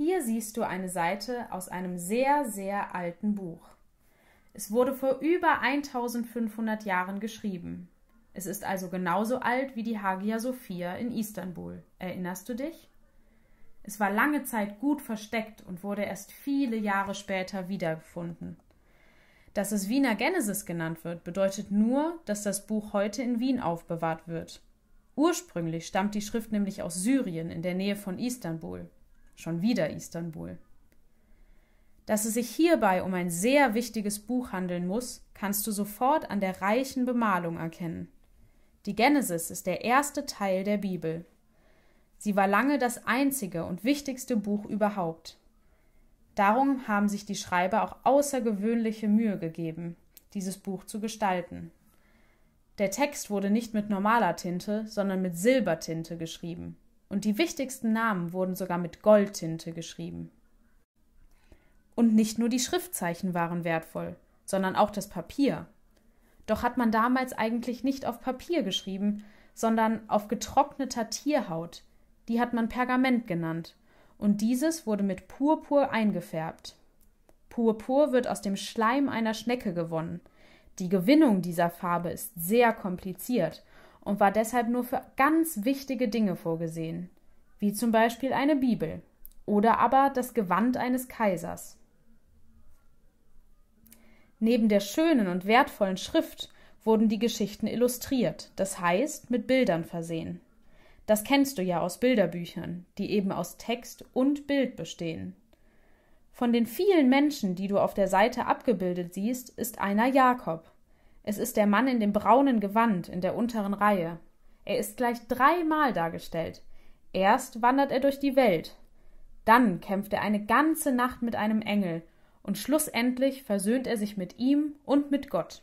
Hier siehst du eine Seite aus einem sehr, sehr alten Buch. Es wurde vor über 1500 Jahren geschrieben. Es ist also genauso alt wie die Hagia Sophia in Istanbul. Erinnerst du dich? Es war lange Zeit gut versteckt und wurde erst viele Jahre später wiedergefunden. Dass es Wiener Genesis genannt wird, bedeutet nur, dass das Buch heute in Wien aufbewahrt wird. Ursprünglich stammt die Schrift nämlich aus Syrien in der Nähe von Istanbul schon wieder Istanbul. Dass es sich hierbei um ein sehr wichtiges Buch handeln muss, kannst du sofort an der reichen Bemalung erkennen. Die Genesis ist der erste Teil der Bibel. Sie war lange das einzige und wichtigste Buch überhaupt. Darum haben sich die Schreiber auch außergewöhnliche Mühe gegeben, dieses Buch zu gestalten. Der Text wurde nicht mit normaler Tinte, sondern mit Silbertinte geschrieben und die wichtigsten Namen wurden sogar mit Goldtinte geschrieben. Und nicht nur die Schriftzeichen waren wertvoll, sondern auch das Papier. Doch hat man damals eigentlich nicht auf Papier geschrieben, sondern auf getrockneter Tierhaut, die hat man Pergament genannt, und dieses wurde mit Purpur eingefärbt. Purpur wird aus dem Schleim einer Schnecke gewonnen. Die Gewinnung dieser Farbe ist sehr kompliziert und war deshalb nur für ganz wichtige Dinge vorgesehen, wie zum Beispiel eine Bibel oder aber das Gewand eines Kaisers. Neben der schönen und wertvollen Schrift wurden die Geschichten illustriert, das heißt mit Bildern versehen. Das kennst du ja aus Bilderbüchern, die eben aus Text und Bild bestehen. Von den vielen Menschen, die du auf der Seite abgebildet siehst, ist einer Jakob. Es ist der Mann in dem braunen Gewand in der unteren Reihe. Er ist gleich dreimal dargestellt. Erst wandert er durch die Welt, dann kämpft er eine ganze Nacht mit einem Engel, und schlussendlich versöhnt er sich mit ihm und mit Gott.